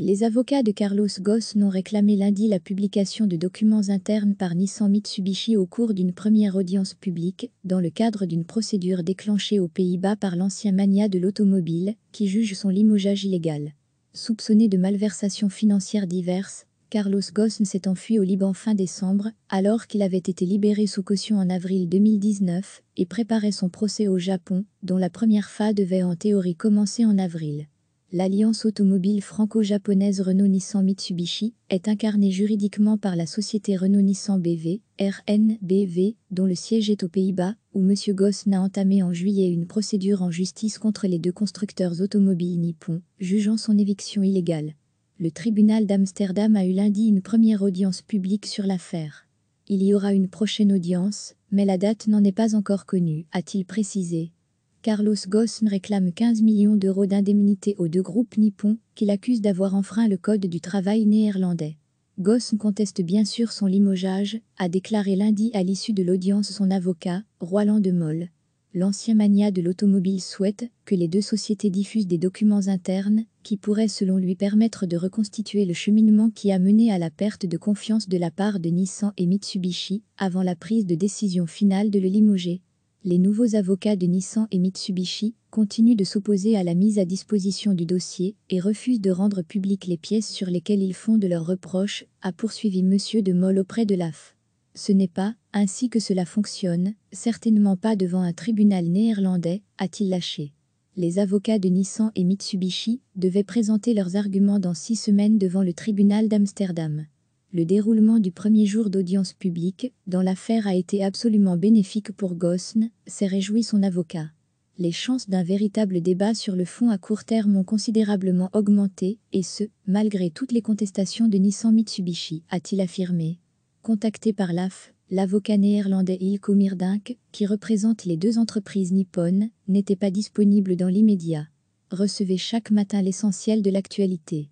Les avocats de Carlos Ghosn ont réclamé lundi la publication de documents internes par Nissan Mitsubishi au cours d'une première audience publique, dans le cadre d'une procédure déclenchée aux Pays-Bas par l'ancien mania de l'automobile, qui juge son limogeage illégal. Soupçonné de malversations financières diverses, Carlos Ghosn s'est enfui au Liban fin décembre, alors qu'il avait été libéré sous caution en avril 2019 et préparait son procès au Japon, dont la première phase devait en théorie commencer en avril. L'alliance automobile franco-japonaise Renault-Nissan-Mitsubishi est incarnée juridiquement par la société Renault-Nissan BV, RNBV, dont le siège est aux Pays-Bas, où M. Goss n'a entamé en juillet une procédure en justice contre les deux constructeurs automobiles nippons, jugeant son éviction illégale. Le tribunal d'Amsterdam a eu lundi une première audience publique sur l'affaire. Il y aura une prochaine audience, mais la date n'en est pas encore connue, a-t-il précisé. Carlos Ghosn réclame 15 millions d'euros d'indemnité aux deux groupes nippons qu'il accuse d'avoir enfreint le code du travail néerlandais. Ghosn conteste bien sûr son limogeage, a déclaré lundi à l'issue de l'audience son avocat, Roland de Molle. L'ancien mania de l'automobile souhaite que les deux sociétés diffusent des documents internes qui pourraient selon lui permettre de reconstituer le cheminement qui a mené à la perte de confiance de la part de Nissan et Mitsubishi avant la prise de décision finale de le limoger les nouveaux avocats de Nissan et Mitsubishi continuent de s'opposer à la mise à disposition du dossier et refusent de rendre publiques les pièces sur lesquelles ils font de leurs reproches, a poursuivi M. de Molle auprès de l'AF. Ce n'est pas, ainsi que cela fonctionne, certainement pas devant un tribunal néerlandais, a-t-il lâché. Les avocats de Nissan et Mitsubishi devaient présenter leurs arguments dans six semaines devant le tribunal d'Amsterdam le déroulement du premier jour d'audience publique dont l'affaire a été absolument bénéfique pour Gosne, s'est réjoui son avocat. Les chances d'un véritable débat sur le fond à court terme ont considérablement augmenté, et ce, malgré toutes les contestations de Nissan Mitsubishi, a-t-il affirmé. Contacté par l'AF, l'avocat néerlandais Ilko Mirdink, qui représente les deux entreprises nippones, n'était pas disponible dans l'immédiat. Recevez chaque matin l'essentiel de l'actualité.